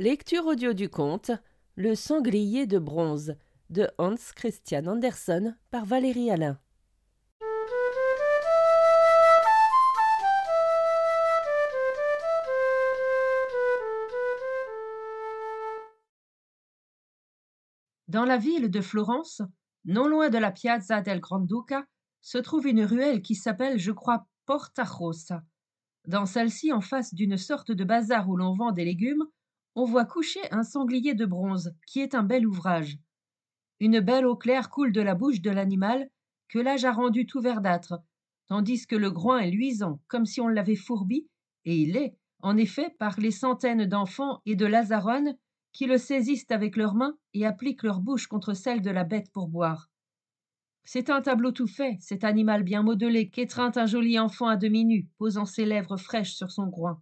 Lecture audio du conte Le sanglier de bronze de Hans Christian Andersen par Valérie Alain. Dans la ville de Florence, non loin de la Piazza del Granduca, se trouve une ruelle qui s'appelle, je crois, Porta Rossa. Dans celle-ci, en face d'une sorte de bazar où l'on vend des légumes, on voit coucher un sanglier de bronze, qui est un bel ouvrage. Une belle eau claire coule de la bouche de l'animal, que l'âge a rendu tout verdâtre, tandis que le groin est luisant, comme si on l'avait fourbi, et il est, en effet, par les centaines d'enfants et de lazaronnes qui le saisissent avec leurs mains et appliquent leur bouche contre celle de la bête pour boire. C'est un tableau tout fait, cet animal bien modelé qu'étreint un joli enfant à demi nu, posant ses lèvres fraîches sur son groin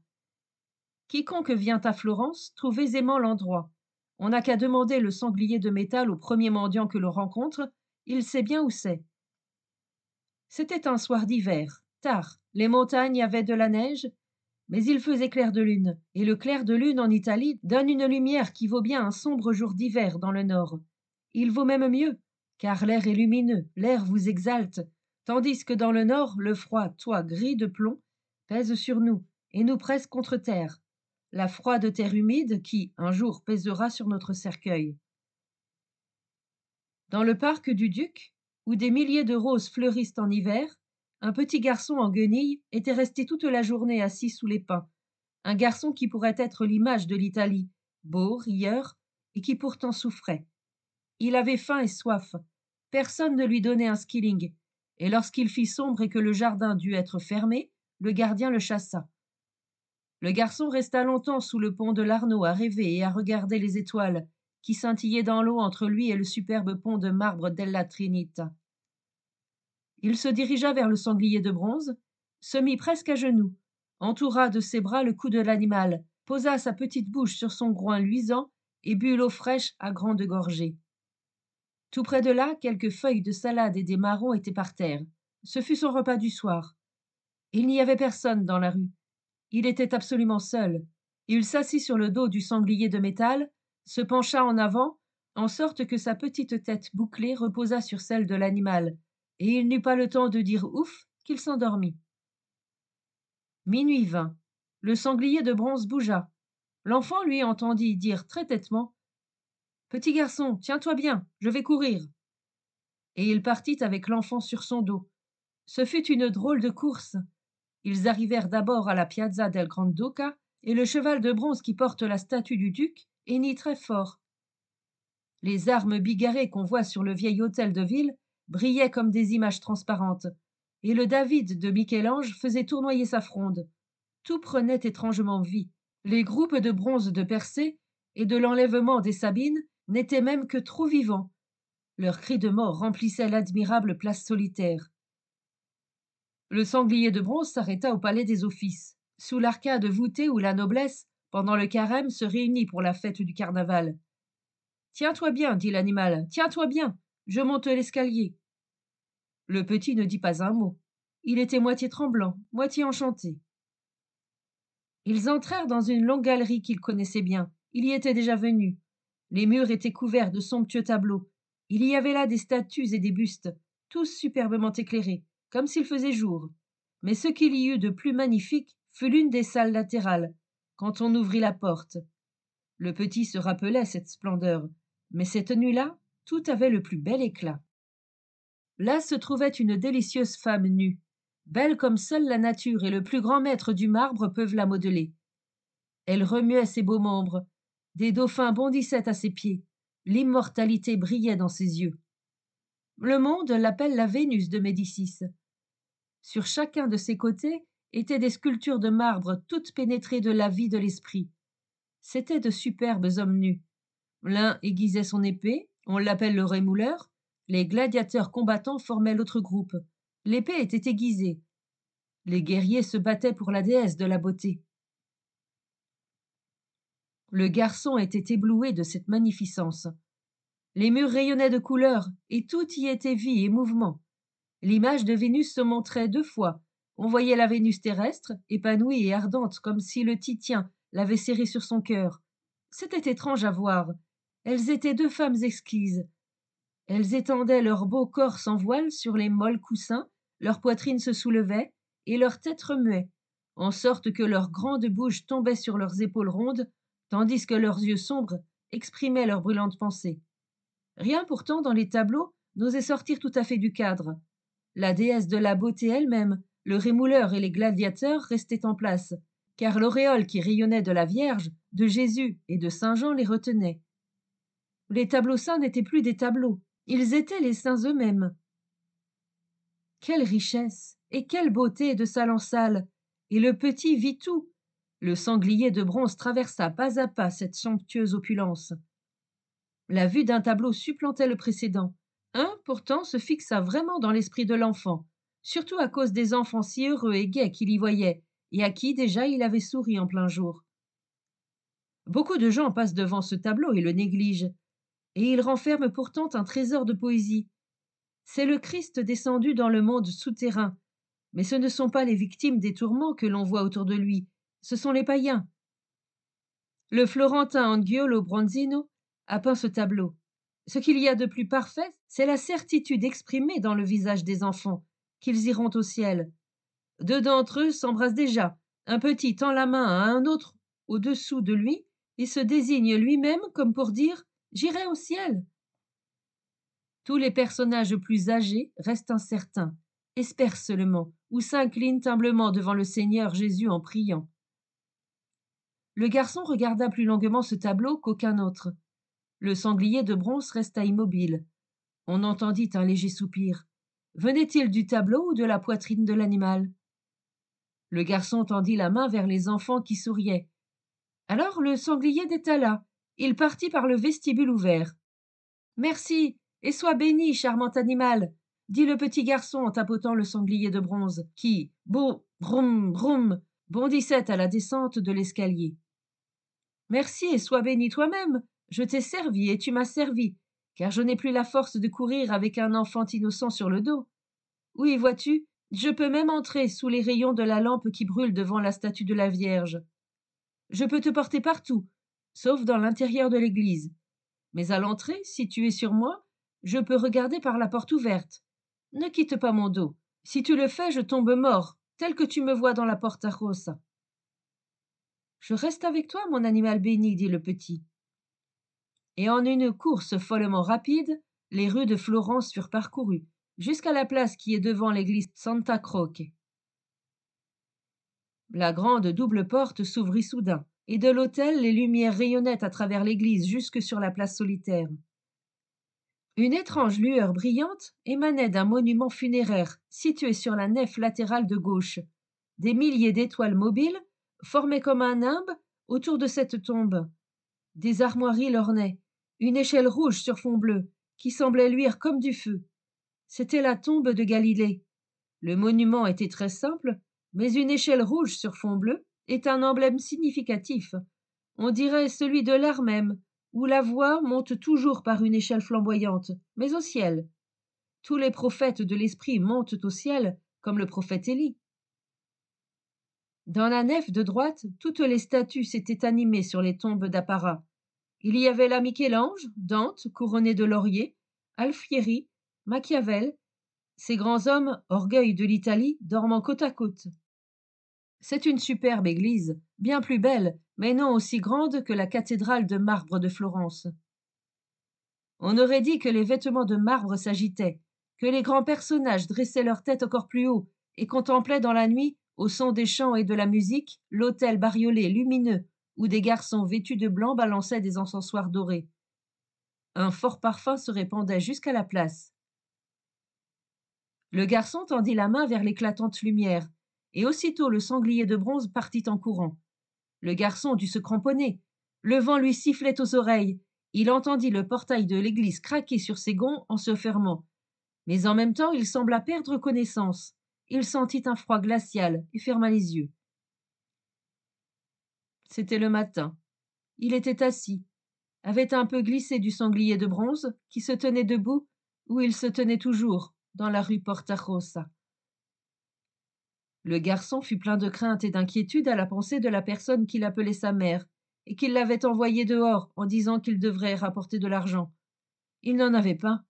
quiconque vient à Florence trouve aisément l'endroit. On n'a qu'à demander le sanglier de métal au premier mendiant que l'on rencontre, il sait bien où c'est. C'était un soir d'hiver, tard, les montagnes avaient de la neige, mais il faisait clair de lune, et le clair de lune en Italie donne une lumière qui vaut bien un sombre jour d'hiver dans le nord. Il vaut même mieux, car l'air est lumineux, l'air vous exalte, tandis que dans le nord, le froid, toit gris de plomb, pèse sur nous et nous presse contre terre la froide terre humide qui, un jour, pèsera sur notre cercueil. Dans le parc du Duc, où des milliers de roses fleurissent en hiver, un petit garçon en guenille était resté toute la journée assis sous les pins, un garçon qui pourrait être l'image de l'Italie, beau, rieur, et qui pourtant souffrait. Il avait faim et soif, personne ne lui donnait un skilling, et lorsqu'il fit sombre et que le jardin dut être fermé, le gardien le chassa le garçon resta longtemps sous le pont de l'arnaud à rêver et à regarder les étoiles qui scintillaient dans l'eau entre lui et le superbe pont de marbre della trinita il se dirigea vers le sanglier de bronze se mit presque à genoux entoura de ses bras le cou de l'animal posa sa petite bouche sur son groin luisant et but l'eau fraîche à grandes gorgées tout près de là quelques feuilles de salade et des marrons étaient par terre ce fut son repas du soir il n'y avait personne dans la rue il était absolument seul. Il s'assit sur le dos du sanglier de métal, se pencha en avant, en sorte que sa petite tête bouclée reposa sur celle de l'animal, et il n'eut pas le temps de dire ouf qu'il s'endormit. Minuit vint. Le sanglier de bronze bougea. L'enfant lui entendit dire très têtement Petit garçon, tiens-toi bien, je vais courir. Et il partit avec l'enfant sur son dos. Ce fut une drôle de course ils arrivèrent d'abord à la piazza del Grand Duca, et le cheval de bronze qui porte la statue du duc hennit très fort. Les armes bigarrées qu'on voit sur le vieil hôtel de ville brillaient comme des images transparentes, et le David de Michel-Ange faisait tournoyer sa fronde. Tout prenait étrangement vie. Les groupes de bronze de Persée et de l'enlèvement des Sabines n'étaient même que trop vivants. Leurs cris de mort remplissaient l'admirable place solitaire. Le sanglier de bronze s'arrêta au palais des offices, sous l'arcade voûtée où la noblesse, pendant le carême, se réunit pour la fête du carnaval. Tiens-toi bien, dit l'animal, tiens-toi bien, je monte l'escalier. Le petit ne dit pas un mot. Il était moitié tremblant, moitié enchanté. Ils entrèrent dans une longue galerie qu'ils connaissaient bien. Il y était déjà venu. Les murs étaient couverts de somptueux tableaux. Il y avait là des statues et des bustes, tous superbement éclairés comme s'il faisait jour mais ce qu'il y eut de plus magnifique fut l'une des salles latérales quand on ouvrit la porte le petit se rappelait cette splendeur mais cette nuit-là tout avait le plus bel éclat là se trouvait une délicieuse femme nue belle comme seule la nature et le plus grand maître du marbre peuvent la modeler elle remuait ses beaux membres des dauphins bondissaient à ses pieds l'immortalité brillait dans ses yeux le monde l'appelle la Vénus de Médicis. Sur chacun de ses côtés étaient des sculptures de marbre toutes pénétrées de la vie de l'esprit. C'étaient de superbes hommes nus. L'un aiguisait son épée, on l'appelle le rémouleur. Les gladiateurs combattants formaient l'autre groupe. L'épée était aiguisée. Les guerriers se battaient pour la déesse de la beauté. Le garçon était ébloui de cette magnificence. Les murs rayonnaient de couleurs, et tout y était vie et mouvement. L'image de Vénus se montrait deux fois. On voyait la Vénus terrestre, épanouie et ardente, comme si le Titien l'avait serrée sur son cœur. C'était étrange à voir. Elles étaient deux femmes exquises. Elles étendaient leur beau corps sans voile sur les molles coussins, leurs poitrine se soulevaient et leurs têtes remuait, en sorte que leurs grandes bouches tombaient sur leurs épaules rondes, tandis que leurs yeux sombres exprimaient leurs brûlantes pensées. Rien pourtant dans les tableaux n'osait sortir tout à fait du cadre. La déesse de la beauté elle-même, le rémouleur et les gladiateurs restaient en place, car l'auréole qui rayonnait de la Vierge, de Jésus et de Saint Jean les retenait. Les tableaux saints n'étaient plus des tableaux, ils étaient les saints eux-mêmes. Quelle richesse et quelle beauté de salle en salle Et le petit vit tout. Le sanglier de bronze traversa pas à pas cette somptueuse opulence. La vue d'un tableau supplantait le précédent. Un, pourtant, se fixa vraiment dans l'esprit de l'enfant, surtout à cause des enfants si heureux et gais qu'il y voyait, et à qui déjà il avait souri en plein jour. Beaucoup de gens passent devant ce tableau et le négligent, et il renferme pourtant un trésor de poésie. C'est le Christ descendu dans le monde souterrain, mais ce ne sont pas les victimes des tourments que l'on voit autour de lui, ce sont les païens. Le Florentin Angiolo Bronzino a peint ce tableau. Ce qu'il y a de plus parfait, c'est la certitude exprimée dans le visage des enfants, qu'ils iront au ciel. Deux d'entre eux s'embrassent déjà. Un petit tend la main à un autre au-dessous de lui et se désigne lui-même comme pour dire J'irai au ciel. Tous les personnages plus âgés restent incertains, espèrent seulement, ou s'inclinent humblement devant le Seigneur Jésus en priant. Le garçon regarda plus longuement ce tableau qu'aucun autre. Le sanglier de bronze resta immobile. On entendit un léger soupir. Venait-il du tableau ou de la poitrine de l'animal Le garçon tendit la main vers les enfants qui souriaient. Alors le sanglier détala. Il partit par le vestibule ouvert. Merci, et sois béni, charmant animal, dit le petit garçon en tapotant le sanglier de bronze, qui, beau, broum, broum, bondissait à la descente de l'escalier. Merci et sois béni toi-même, je t'ai servi et tu m'as servi, car je n'ai plus la force de courir avec un enfant innocent sur le dos. Oui, vois-tu, je peux même entrer sous les rayons de la lampe qui brûle devant la statue de la Vierge. Je peux te porter partout, sauf dans l'intérieur de l'église. Mais à l'entrée, si tu es sur moi, je peux regarder par la porte ouverte. Ne quitte pas mon dos. Si tu le fais, je tombe mort, tel que tu me vois dans la porte à rossa. Je reste avec toi, mon animal béni, dit le petit et en une course follement rapide, les rues de Florence furent parcourues, jusqu'à la place qui est devant l'église Santa Croce. La grande double porte s'ouvrit soudain, et de l'autel, les lumières rayonnaient à travers l'église jusque sur la place solitaire. Une étrange lueur brillante émanait d'un monument funéraire situé sur la nef latérale de gauche. Des milliers d'étoiles mobiles formaient comme un nimbe autour de cette tombe. Des armoiries l'ornaient, une échelle rouge sur fond bleu, qui semblait luire comme du feu. C'était la tombe de Galilée. Le monument était très simple, mais une échelle rouge sur fond bleu est un emblème significatif. On dirait celui de l'art même, où la voix monte toujours par une échelle flamboyante, mais au ciel. Tous les prophètes de l'esprit montent au ciel, comme le prophète Élie. Dans la nef de droite, toutes les statues s'étaient animées sur les tombes d'apparat. Il y avait là Michel-Ange, Dante, couronné de lauriers, Alfieri, Machiavel, ces grands hommes, orgueil de l'Italie, dormant côte à côte. C'est une superbe église, bien plus belle, mais non aussi grande que la cathédrale de marbre de Florence. On aurait dit que les vêtements de marbre s'agitaient, que les grands personnages dressaient leurs têtes encore plus haut et contemplaient dans la nuit, au son des chants et de la musique, l'autel bariolé lumineux où des garçons vêtus de blanc balançaient des encensoirs dorés. Un fort parfum se répandait jusqu'à la place. Le garçon tendit la main vers l'éclatante lumière, et aussitôt le sanglier de bronze partit en courant. Le garçon dut se cramponner. Le vent lui sifflait aux oreilles. Il entendit le portail de l'église craquer sur ses gonds en se fermant. Mais en même temps, il sembla perdre connaissance. Il sentit un froid glacial et ferma les yeux. C'était le matin. Il était assis, avait un peu glissé du sanglier de bronze qui se tenait debout où il se tenait toujours, dans la rue Porta Rossa. Le garçon fut plein de crainte et d'inquiétude à la pensée de la personne qu'il appelait sa mère, et qu'il l'avait envoyé dehors en disant qu'il devrait rapporter de l'argent. Il n'en avait pas.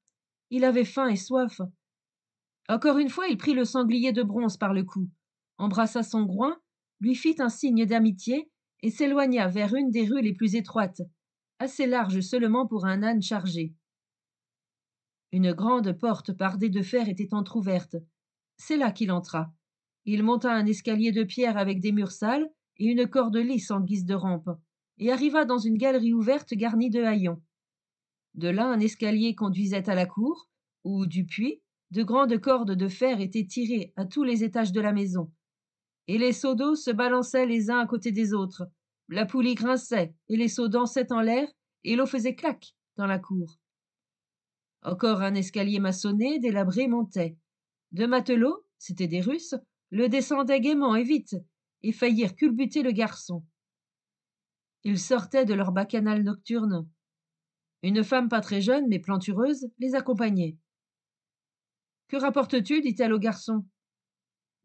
Il avait faim et soif. Encore une fois, il prit le sanglier de bronze par le cou, embrassa son groin, lui fit un signe d'amitié, et s'éloigna vers une des rues les plus étroites, assez large seulement pour un âne chargé. Une grande porte pardée de fer était entr'ouverte. C'est là qu'il entra. Il monta un escalier de pierre avec des murs sales et une corde lisse en guise de rampe, et arriva dans une galerie ouverte garnie de haillons. De là, un escalier conduisait à la cour, où, du puits, de grandes cordes de fer étaient tirées à tous les étages de la maison, et les seaux d'eau se balançaient les uns à côté des autres. La poulie grinçait, et les seaux dansaient en l'air, et l'eau faisait clac dans la cour. Encore un escalier maçonné, délabré, montait. Deux matelots, c'étaient des Russes, le descendaient gaiement et vite, et faillirent culbuter le garçon. Ils sortaient de leur bacchanal nocturne. Une femme pas très jeune, mais plantureuse, les accompagnait. Que rapportes-tu dit-elle au garçon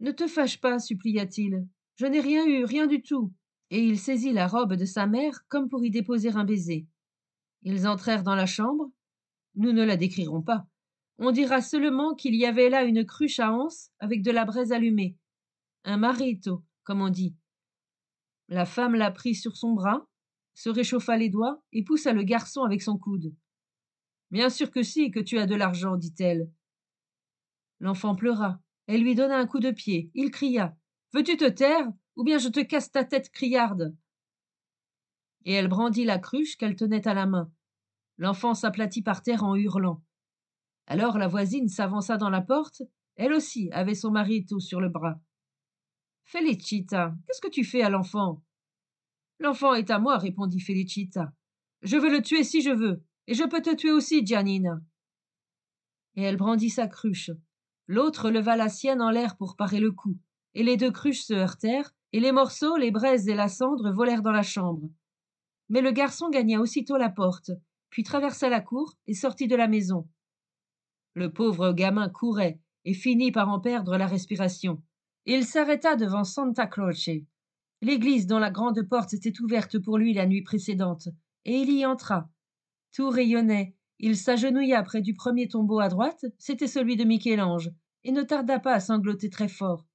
ne te fâche pas supplia-t-il je n'ai rien eu rien du tout et il saisit la robe de sa mère comme pour y déposer un baiser ils entrèrent dans la chambre nous ne la décrirons pas on dira seulement qu'il y avait là une cruche à anse avec de la braise allumée un marito comme on dit la femme la prit sur son bras se réchauffa les doigts et poussa le garçon avec son coude bien sûr que si que tu as de l'argent dit-elle l'enfant pleura elle lui donna un coup de pied. Il cria. Veux-tu te taire ou bien je te casse ta tête criarde Et elle brandit la cruche qu'elle tenait à la main. L'enfant s'aplatit par terre en hurlant. Alors la voisine s'avança dans la porte. Elle aussi avait son mari tout sur le bras. Felicita, qu'est-ce que tu fais à l'enfant L'enfant est à moi, répondit Felicita. Je veux le tuer si je veux, et je peux te tuer aussi, Giannina. Et elle brandit sa cruche l'autre leva la sienne en l'air pour parer le coup et les deux cruches se heurtèrent et les morceaux les braises et la cendre volèrent dans la chambre mais le garçon gagna aussitôt la porte puis traversa la cour et sortit de la maison le pauvre gamin courait et finit par en perdre la respiration il s'arrêta devant santa croce l'église dont la grande porte était ouverte pour lui la nuit précédente et il y entra tout rayonnait il s'agenouilla près du premier tombeau à droite, c'était celui de Michel-Ange, et ne tarda pas à sangloter très fort.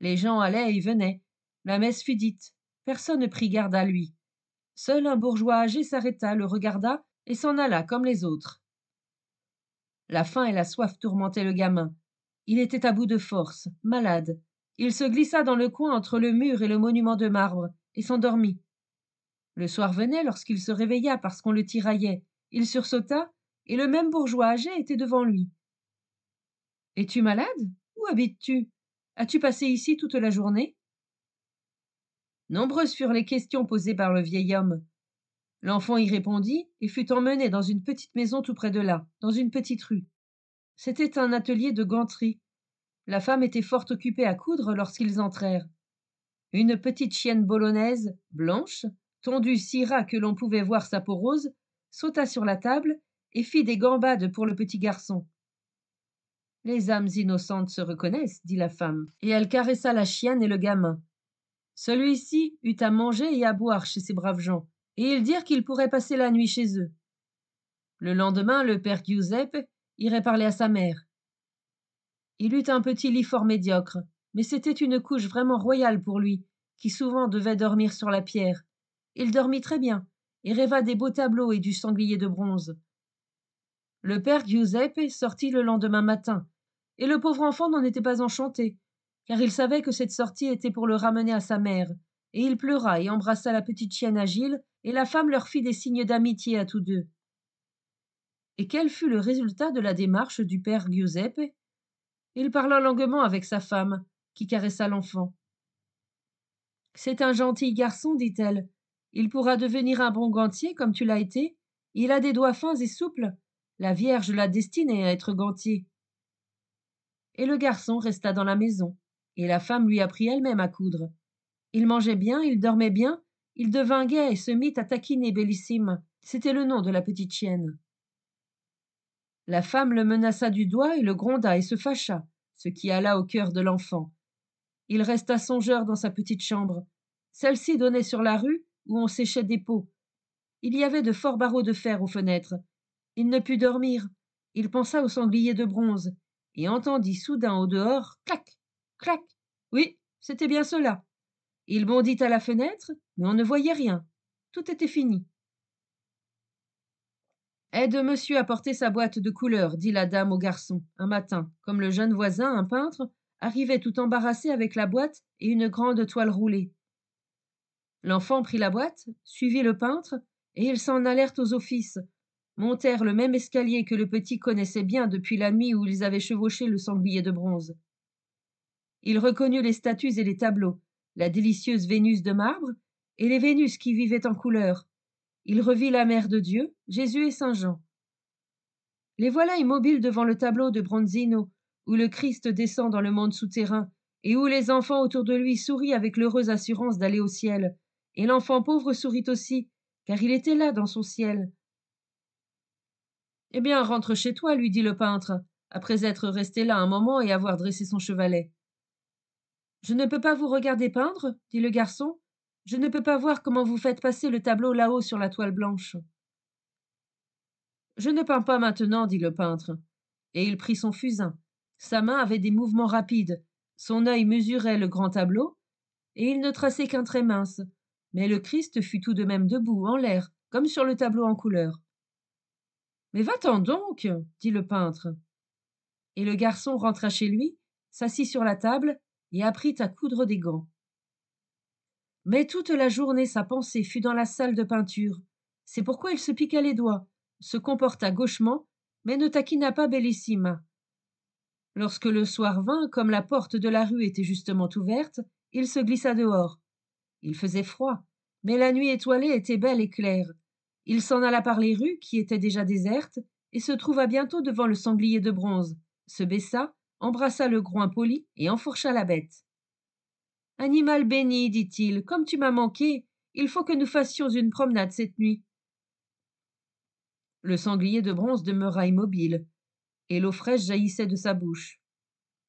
Les gens allaient et venaient. La messe fut dite. Personne ne prit garde à lui. Seul un bourgeois âgé s'arrêta, le regarda et s'en alla comme les autres. La faim et la soif tourmentaient le gamin. Il était à bout de force, malade. Il se glissa dans le coin entre le mur et le monument de marbre et s'endormit. Le soir venait lorsqu'il se réveilla parce qu'on le tiraillait il sursauta et le même bourgeois âgé était devant lui es-tu malade où habites-tu as-tu passé ici toute la journée nombreuses furent les questions posées par le vieil homme l'enfant y répondit et fut emmené dans une petite maison tout près de là dans une petite rue c'était un atelier de ganterie la femme était fort occupée à coudre lorsqu'ils entrèrent une petite chienne bolognaise blanche tondue si ras que l'on pouvait voir sa peau rose sauta sur la table et fit des gambades pour le petit garçon. Les âmes innocentes se reconnaissent, dit la femme, et elle caressa la chienne et le gamin. Celui-ci eut à manger et à boire chez ces braves gens, et ils dirent qu'il pourrait passer la nuit chez eux. Le lendemain, le père Giuseppe irait parler à sa mère. Il eut un petit lit fort médiocre, mais c'était une couche vraiment royale pour lui, qui souvent devait dormir sur la pierre. Il dormit très bien, et rêva des beaux tableaux et du sanglier de bronze. Le père Giuseppe sortit le lendemain matin, et le pauvre enfant n'en était pas enchanté, car il savait que cette sortie était pour le ramener à sa mère, et il pleura et embrassa la petite chienne agile, et la femme leur fit des signes d'amitié à tous deux. Et quel fut le résultat de la démarche du père Giuseppe Il parla longuement avec sa femme, qui caressa l'enfant. C'est un gentil garçon, dit-elle, il pourra devenir un bon gantier comme tu l'as été. Il a des doigts fins et souples. La Vierge l'a destiné à être gantier. Et le garçon resta dans la maison, et la femme lui apprit elle-même à coudre. Il mangeait bien, il dormait bien, il devint gai et se mit à taquiner Bellissime. C'était le nom de la petite chienne. La femme le menaça du doigt et le gronda et se fâcha, ce qui alla au cœur de l'enfant. Il resta songeur dans sa petite chambre. Celle-ci donnait sur la rue, où on séchait des pots. Il y avait de forts barreaux de fer aux fenêtres. Il ne put dormir. Il pensa au sanglier de bronze et entendit soudain au dehors clac, clac. Oui, c'était bien cela. Il bondit à la fenêtre, mais on ne voyait rien. Tout était fini. Aide monsieur à porter sa boîte de couleurs, dit la dame au garçon, un matin, comme le jeune voisin, un peintre, arrivait tout embarrassé avec la boîte et une grande toile roulée. L'enfant prit la boîte, suivit le peintre, et ils s'en allèrent aux offices, montèrent le même escalier que le petit connaissait bien depuis la nuit où ils avaient chevauché le sanglier de bronze. Il reconnut les statues et les tableaux, la délicieuse Vénus de marbre et les Vénus qui vivaient en couleur. Il revit la Mère de Dieu, Jésus et Saint Jean. Les voilà immobiles devant le tableau de Bronzino, où le Christ descend dans le monde souterrain, et où les enfants autour de lui sourient avec l'heureuse assurance d'aller au ciel, et l'enfant pauvre sourit aussi, car il était là dans son ciel. Eh bien, rentre chez toi, lui dit le peintre, après être resté là un moment et avoir dressé son chevalet. Je ne peux pas vous regarder peindre, dit le garçon, je ne peux pas voir comment vous faites passer le tableau là-haut sur la toile blanche. Je ne peins pas maintenant, dit le peintre. Et il prit son fusain. Sa main avait des mouvements rapides, son œil mesurait le grand tableau, et il ne traçait qu'un trait mince, mais le Christ fut tout de même debout, en l'air, comme sur le tableau en couleur. Mais va-t'en donc, dit le peintre. Et le garçon rentra chez lui, s'assit sur la table et apprit à coudre des gants. Mais toute la journée sa pensée fut dans la salle de peinture. C'est pourquoi il se piqua les doigts, se comporta gauchement, mais ne taquina pas Bellissima. Lorsque le soir vint, comme la porte de la rue était justement ouverte, il se glissa dehors. Il faisait froid, mais la nuit étoilée était belle et claire. Il s'en alla par les rues, qui étaient déjà désertes, et se trouva bientôt devant le sanglier de bronze, se baissa, embrassa le groin poli et enfourcha la bête. Animal béni, dit-il, comme tu m'as manqué, il faut que nous fassions une promenade cette nuit. Le sanglier de bronze demeura immobile, et l'eau fraîche jaillissait de sa bouche.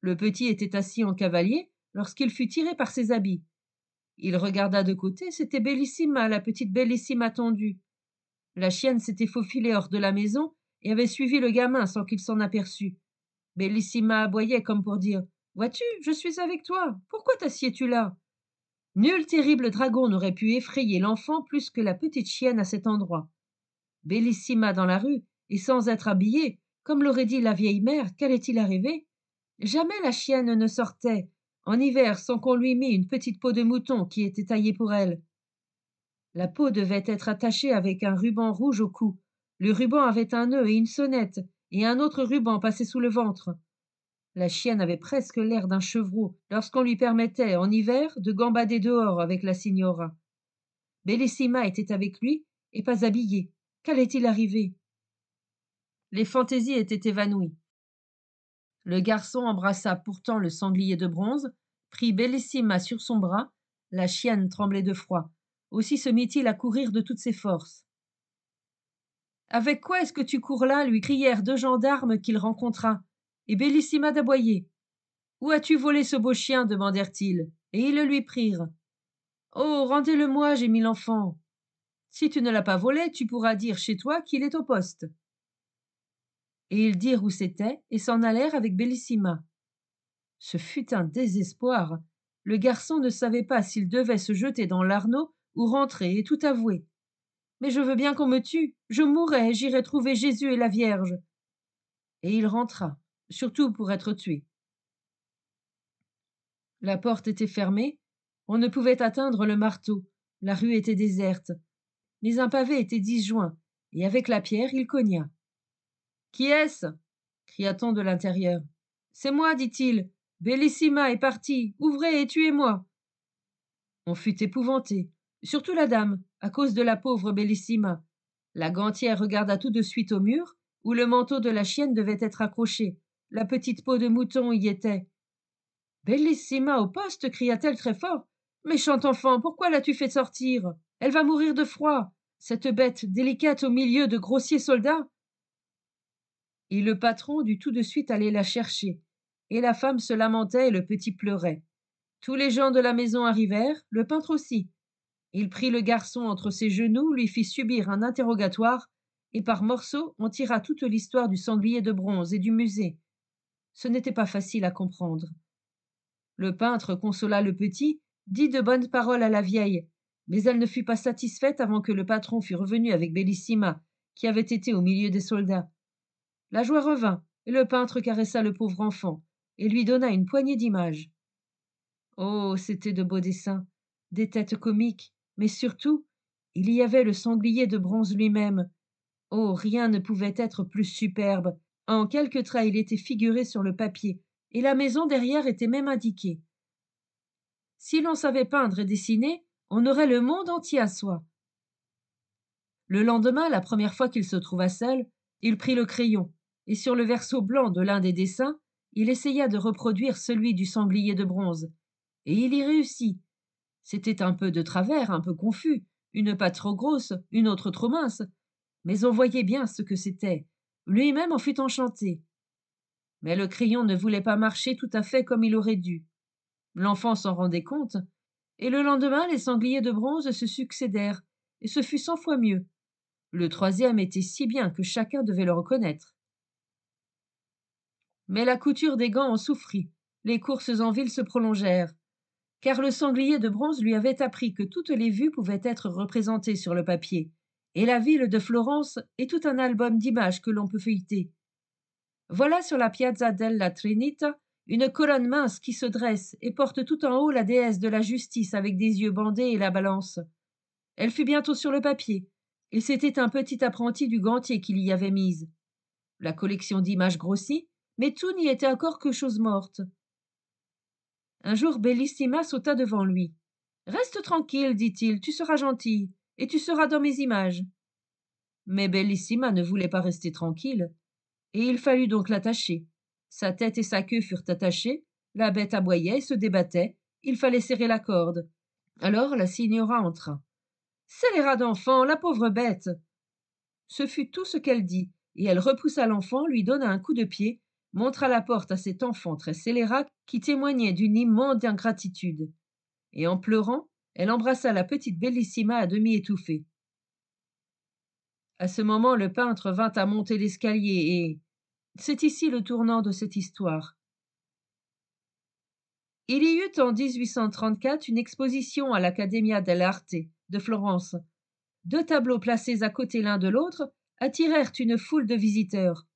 Le petit était assis en cavalier lorsqu'il fut tiré par ses habits. Il regarda de côté, c'était Bellissima, la petite Bellissima tendue. La chienne s'était faufilée hors de la maison et avait suivi le gamin sans qu'il s'en aperçût. Bellissima aboyait comme pour dire Vois-tu, je suis avec toi. Pourquoi t'assieds-tu là Nul terrible dragon n'aurait pu effrayer l'enfant plus que la petite chienne à cet endroit. Bellissima dans la rue, et sans être habillée, comme l'aurait dit la vieille mère, qu'allait-il arriver Jamais la chienne ne sortait, en hiver sans qu'on lui mît une petite peau de mouton qui était taillée pour elle. La peau devait être attachée avec un ruban rouge au cou. Le ruban avait un nœud et une sonnette, et un autre ruban passé sous le ventre. La chienne avait presque l'air d'un chevreau lorsqu'on lui permettait, en hiver, de gambader dehors avec la signora. Bellissima était avec lui, et pas habillée. Qu'allait-il arriver Les fantaisies étaient évanouies le garçon embrassa pourtant le sanglier de bronze prit bellissima sur son bras la chienne tremblait de froid aussi se mit-il à courir de toutes ses forces avec quoi est-ce que tu cours là lui crièrent deux gendarmes qu'il rencontra et bellissima d'aboyer où as-tu volé ce beau chien demandèrent-ils et ils le lui prirent oh rendez-le-moi gémit l'enfant si tu ne l'as pas volé tu pourras dire chez toi qu'il est au poste et ils dirent où c'était et s'en allèrent avec Bellissima. Ce fut un désespoir. Le garçon ne savait pas s'il devait se jeter dans l'Arnaud ou rentrer et tout avouer. Mais je veux bien qu'on me tue, je mourrai, j'irai trouver Jésus et la Vierge. Et il rentra, surtout pour être tué. La porte était fermée, on ne pouvait atteindre le marteau, la rue était déserte, mais un pavé était disjoint, et avec la pierre il cogna. Qui est-ce cria-t-on de l'intérieur. C'est moi, dit-il. Bellissima est partie. Ouvrez et tuez-moi. On fut épouvanté, surtout la dame, à cause de la pauvre Bellissima. La gantière regarda tout de suite au mur, où le manteau de la chienne devait être accroché. La petite peau de mouton y était. Bellissima au poste cria-t-elle très fort. Méchante enfant, pourquoi l'as-tu fait sortir Elle va mourir de froid. Cette bête délicate au milieu de grossiers soldats et le patron dut tout de suite aller la chercher, et la femme se lamentait et le petit pleurait. Tous les gens de la maison arrivèrent, le peintre aussi. Il prit le garçon entre ses genoux, lui fit subir un interrogatoire, et par morceaux on tira toute l'histoire du sanglier de bronze et du musée. Ce n'était pas facile à comprendre. Le peintre consola le petit, dit de bonnes paroles à la vieille, mais elle ne fut pas satisfaite avant que le patron fût revenu avec Bellissima, qui avait été au milieu des soldats la joie revint et le peintre caressa le pauvre enfant et lui donna une poignée d'images oh c'étaient de beaux dessins des têtes comiques mais surtout il y avait le sanglier de bronze lui-même oh rien ne pouvait être plus superbe en quelques traits il était figuré sur le papier et la maison derrière était même indiquée si l'on savait peindre et dessiner on aurait le monde entier à soi le lendemain la première fois qu'il se trouva seul il prit le crayon et sur le verso blanc de l'un des dessins, il essaya de reproduire celui du sanglier de bronze. Et il y réussit. C'était un peu de travers, un peu confus, une patte trop grosse, une autre trop mince, mais on voyait bien ce que c'était. Lui-même en fut enchanté. Mais le crayon ne voulait pas marcher tout à fait comme il aurait dû. L'enfant s'en rendait compte, et le lendemain les sangliers de bronze se succédèrent, et ce fut cent fois mieux. Le troisième était si bien que chacun devait le reconnaître. Mais la couture des gants en souffrit. Les courses en ville se prolongèrent. Car le sanglier de bronze lui avait appris que toutes les vues pouvaient être représentées sur le papier. Et la ville de Florence est tout un album d'images que l'on peut feuilleter. Voilà sur la Piazza della Trinita une colonne mince qui se dresse et porte tout en haut la déesse de la justice avec des yeux bandés et la balance. Elle fut bientôt sur le papier, et c'était un petit apprenti du gantier qui l'y avait mise. La collection d'images grossit, mais tout n'y était encore que chose morte. Un jour Bellissima sauta devant lui. Reste tranquille, dit-il, tu seras gentil, et tu seras dans mes images. Mais Bellissima ne voulait pas rester tranquille, et il fallut donc l'attacher. Sa tête et sa queue furent attachées, la bête aboyait et se débattait, il fallait serrer la corde. Alors la signora entra. Scélérat d'enfant, la pauvre bête. Ce fut tout ce qu'elle dit, et elle repoussa l'enfant, lui donna un coup de pied, montra la porte à cet enfant très scélérat qui témoignait d'une immense ingratitude. Et en pleurant, elle embrassa la petite Bellissima à demi étouffée. À ce moment, le peintre vint à monter l'escalier et. C'est ici le tournant de cette histoire. Il y eut en 1834 une exposition à l'Accademia dell'Arte de Florence. Deux tableaux placés à côté l'un de l'autre attirèrent une foule de visiteurs.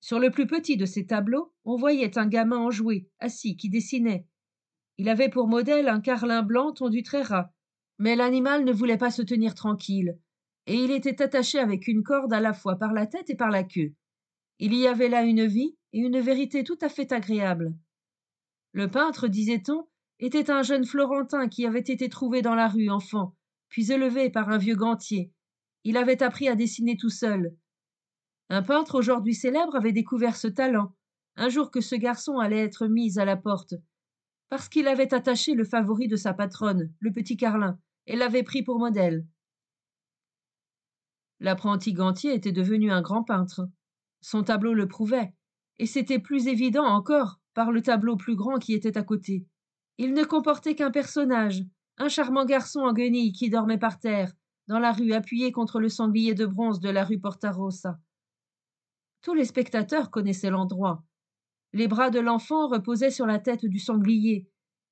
Sur le plus petit de ces tableaux, on voyait un gamin enjoué, assis, qui dessinait. Il avait pour modèle un carlin blanc tondu très ras. Mais l'animal ne voulait pas se tenir tranquille, et il était attaché avec une corde à la fois par la tête et par la queue. Il y avait là une vie et une vérité tout à fait agréable. Le peintre, disait-on, était un jeune Florentin qui avait été trouvé dans la rue enfant, puis élevé par un vieux gantier. Il avait appris à dessiner tout seul, un peintre aujourd'hui célèbre avait découvert ce talent, un jour que ce garçon allait être mis à la porte, parce qu'il avait attaché le favori de sa patronne, le petit Carlin, et l'avait pris pour modèle. L'apprenti Gantier était devenu un grand peintre. Son tableau le prouvait, et c'était plus évident encore par le tableau plus grand qui était à côté. Il ne comportait qu'un personnage, un charmant garçon en guenille qui dormait par terre, dans la rue appuyé contre le sanglier de bronze de la rue Porta Rossa tous les spectateurs connaissaient l'endroit. Les bras de l'enfant reposaient sur la tête du sanglier.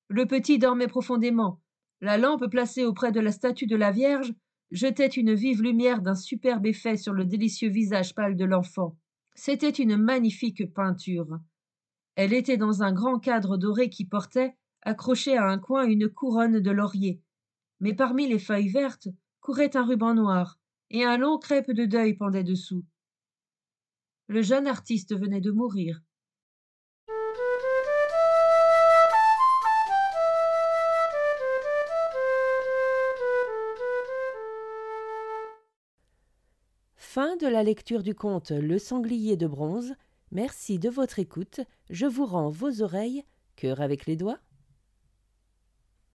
Le petit dormait profondément. La lampe placée auprès de la statue de la Vierge jetait une vive lumière d'un superbe effet sur le délicieux visage pâle de l'enfant. C'était une magnifique peinture. Elle était dans un grand cadre doré qui portait, accroché à un coin, une couronne de laurier. Mais parmi les feuilles vertes courait un ruban noir, et un long crêpe de deuil pendait dessous. Le jeune artiste venait de mourir. Fin de la lecture du conte Le sanglier de bronze. Merci de votre écoute. Je vous rends vos oreilles, cœur avec les doigts,